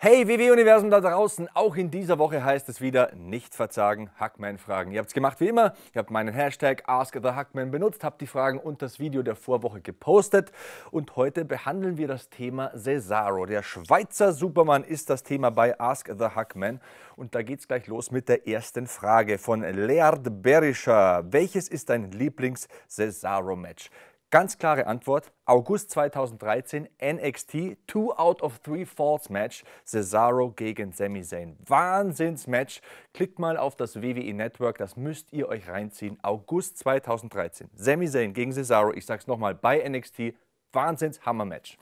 Hey WW-Universum da draußen, auch in dieser Woche heißt es wieder nicht verzagen, Hackman-Fragen. Ihr habt es gemacht wie immer, ihr habt meinen Hashtag AskTheHackman benutzt, habt die Fragen und das Video der Vorwoche gepostet und heute behandeln wir das Thema Cesaro. Der Schweizer Superman ist das Thema bei AskTheHackman und da geht es gleich los mit der ersten Frage von Leard Berischer. Welches ist dein Lieblings-Cesaro-Match? Ganz klare Antwort, August 2013 NXT, two out of three falls Match, Cesaro gegen Sami Zayn. Wahnsinnsmatch. Klickt mal auf das WWE Network, das müsst ihr euch reinziehen. August 2013, Sami Zayn gegen Cesaro, ich sag's nochmal, bei NXT, Wahnsinns-Hammer-Match.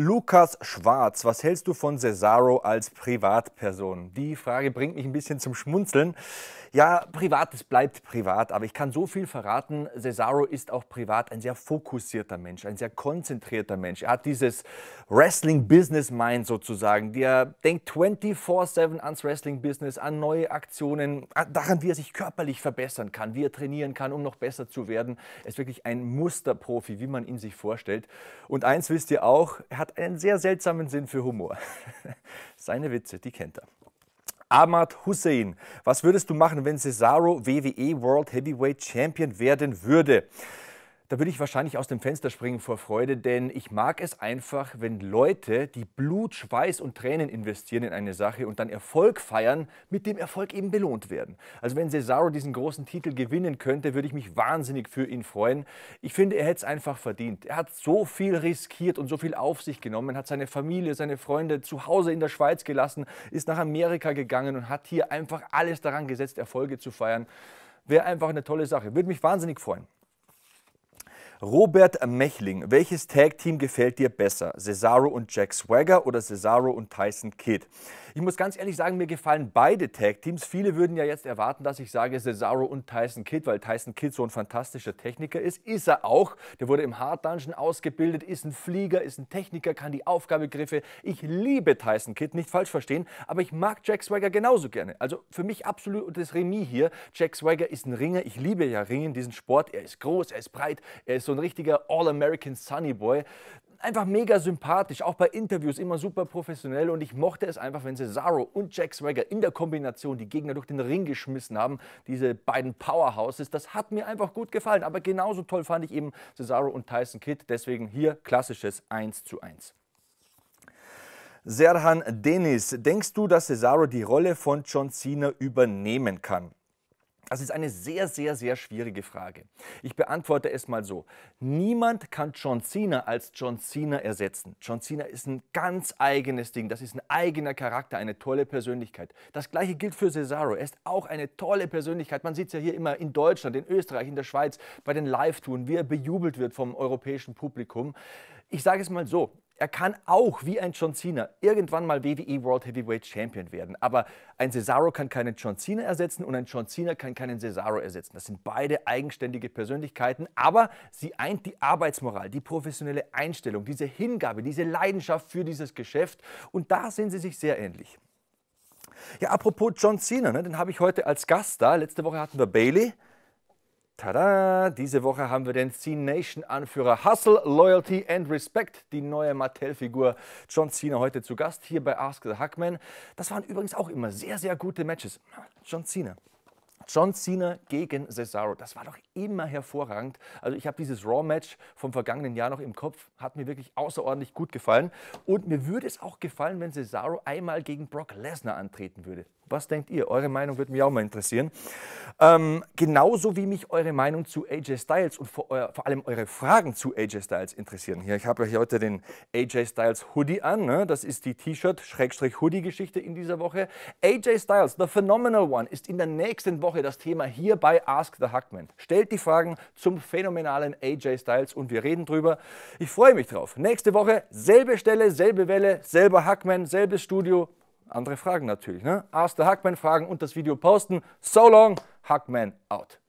Lukas Schwarz, was hältst du von Cesaro als Privatperson? Die Frage bringt mich ein bisschen zum Schmunzeln. Ja, privat, es bleibt privat, aber ich kann so viel verraten. Cesaro ist auch privat ein sehr fokussierter Mensch, ein sehr konzentrierter Mensch. Er hat dieses Wrestling-Business-Mind sozusagen. Der denkt 24-7 ans Wrestling-Business, an neue Aktionen, daran, wie er sich körperlich verbessern kann, wie er trainieren kann, um noch besser zu werden. Er ist wirklich ein Musterprofi, wie man ihn sich vorstellt. Und eins wisst ihr auch, er hat hat einen sehr seltsamen Sinn für Humor. Seine Witze, die kennt er. Ahmad Hussein, was würdest du machen, wenn Cesaro WWE World Heavyweight Champion werden würde? Da würde ich wahrscheinlich aus dem Fenster springen vor Freude, denn ich mag es einfach, wenn Leute, die Blut, Schweiß und Tränen investieren in eine Sache und dann Erfolg feiern, mit dem Erfolg eben belohnt werden. Also wenn Cesaro diesen großen Titel gewinnen könnte, würde ich mich wahnsinnig für ihn freuen. Ich finde, er hätte es einfach verdient. Er hat so viel riskiert und so viel auf sich genommen, hat seine Familie, seine Freunde zu Hause in der Schweiz gelassen, ist nach Amerika gegangen und hat hier einfach alles daran gesetzt, Erfolge zu feiern. Wäre einfach eine tolle Sache. Würde mich wahnsinnig freuen. Robert Mechling, welches Tag-Team gefällt dir besser? Cesaro und Jack Swagger oder Cesaro und Tyson Kidd? Ich muss ganz ehrlich sagen, mir gefallen beide Tag-Teams. Viele würden ja jetzt erwarten, dass ich sage Cesaro und Tyson Kidd, weil Tyson Kidd so ein fantastischer Techniker ist. Ist er auch. Der wurde im Hard Dungeon ausgebildet, ist ein Flieger, ist ein Techniker, kann die Aufgabegriffe. Ich liebe Tyson Kidd, nicht falsch verstehen, aber ich mag Jack Swagger genauso gerne. Also für mich absolut das Remis hier. Jack Swagger ist ein Ringer. Ich liebe ja Ringen, diesen Sport. Er ist groß, er ist breit, er ist so ein richtiger All-American Sunny Boy. Einfach mega sympathisch, auch bei Interviews immer super professionell und ich mochte es einfach, wenn Cesaro und Jack Swagger in der Kombination die Gegner durch den Ring geschmissen haben, diese beiden Powerhouses, das hat mir einfach gut gefallen, aber genauso toll fand ich eben Cesaro und Tyson Kidd, deswegen hier klassisches 1 zu 1. Serhan Dennis, denkst du, dass Cesaro die Rolle von John Cena übernehmen kann? Das ist eine sehr, sehr, sehr schwierige Frage. Ich beantworte es mal so. Niemand kann John Cena als John Cena ersetzen. John Cena ist ein ganz eigenes Ding. Das ist ein eigener Charakter, eine tolle Persönlichkeit. Das gleiche gilt für Cesaro. Er ist auch eine tolle Persönlichkeit. Man sieht es ja hier immer in Deutschland, in Österreich, in der Schweiz, bei den Live-Touren, wie er bejubelt wird vom europäischen Publikum. Ich sage es mal so, er kann auch, wie ein John Cena, irgendwann mal WWE World Heavyweight Champion werden. Aber ein Cesaro kann keinen John Cena ersetzen und ein John Cena kann keinen Cesaro ersetzen. Das sind beide eigenständige Persönlichkeiten, aber sie eint die Arbeitsmoral, die professionelle Einstellung, diese Hingabe, diese Leidenschaft für dieses Geschäft. Und da sehen sie sich sehr ähnlich. Ja, apropos John Cena, ne, den habe ich heute als Gast da. Letzte Woche hatten wir Bailey. Tada! Diese Woche haben wir den C-Nation-Anführer Hustle, Loyalty and Respect, die neue Mattel-Figur John Cena heute zu Gast hier bei Ask the Hackman. Das waren übrigens auch immer sehr, sehr gute Matches. John Cena. John Cena gegen Cesaro. Das war doch immer hervorragend. Also ich habe dieses Raw-Match vom vergangenen Jahr noch im Kopf. Hat mir wirklich außerordentlich gut gefallen. Und mir würde es auch gefallen, wenn Cesaro einmal gegen Brock Lesnar antreten würde. Was denkt ihr? Eure Meinung würde mich auch mal interessieren. Ähm, genauso wie mich eure Meinung zu AJ Styles und vor, euer, äh, vor allem eure Fragen zu AJ Styles interessieren. Hier, ich habe euch heute den AJ Styles Hoodie an. Ne? Das ist die T-Shirt-Hoodie-Geschichte in dieser Woche. AJ Styles, The Phenomenal One, ist in der nächsten Woche Woche das Thema hier bei Ask the Hackman. Stellt die Fragen zum phänomenalen AJ Styles und wir reden drüber. Ich freue mich drauf. Nächste Woche selbe Stelle, selbe Welle, selber Hackman, selbes Studio. Andere Fragen natürlich. Ne? Ask the Hackman Fragen und das Video posten. So long, Hackman out.